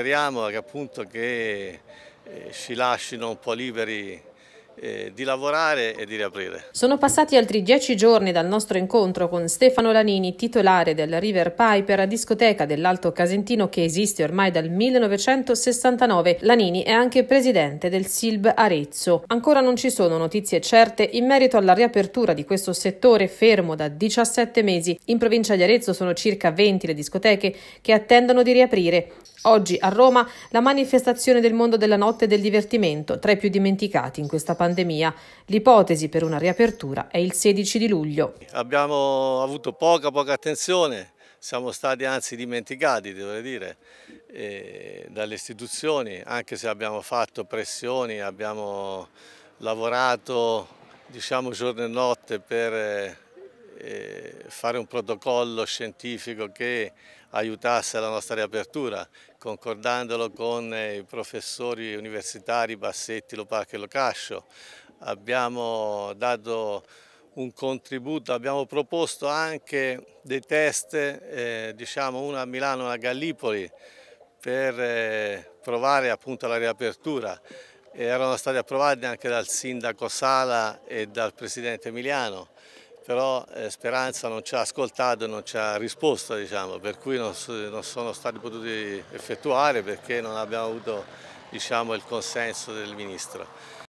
speriamo che, appunto, che si eh, lasciano un po' liberi eh, di lavorare e di riaprire. Sono passati altri dieci giorni dal nostro incontro con Stefano Lanini, titolare del River Piper, discoteca dell'Alto Casentino che esiste ormai dal 1969. Lanini è anche presidente del Silb Arezzo. Ancora non ci sono notizie certe in merito alla riapertura di questo settore fermo da 17 mesi. In provincia di Arezzo sono circa 20 le discoteche che attendono di riaprire. Oggi a Roma la manifestazione del mondo della notte e del divertimento, tra i più dimenticati in questa pandemia pandemia. L'ipotesi per una riapertura è il 16 di luglio. Abbiamo avuto poca poca attenzione, siamo stati anzi dimenticati, devo dire, eh, dalle istituzioni, anche se abbiamo fatto pressioni, abbiamo lavorato diciamo giorno e notte per eh, eh, fare un protocollo scientifico che aiutasse la nostra riapertura, concordandolo con eh, i professori universitari Bassetti, Lopacchi e Locascio. Abbiamo dato un contributo, abbiamo proposto anche dei test, eh, diciamo uno a Milano e uno a Gallipoli, per eh, provare appunto la riapertura. E erano stati approvati anche dal sindaco Sala e dal presidente Emiliano però eh, Speranza non ci ha ascoltato e non ci ha risposto, diciamo, per cui non, non, sono stati potuti effettuare perché non abbiamo avuto diciamo, il consenso del Ministro.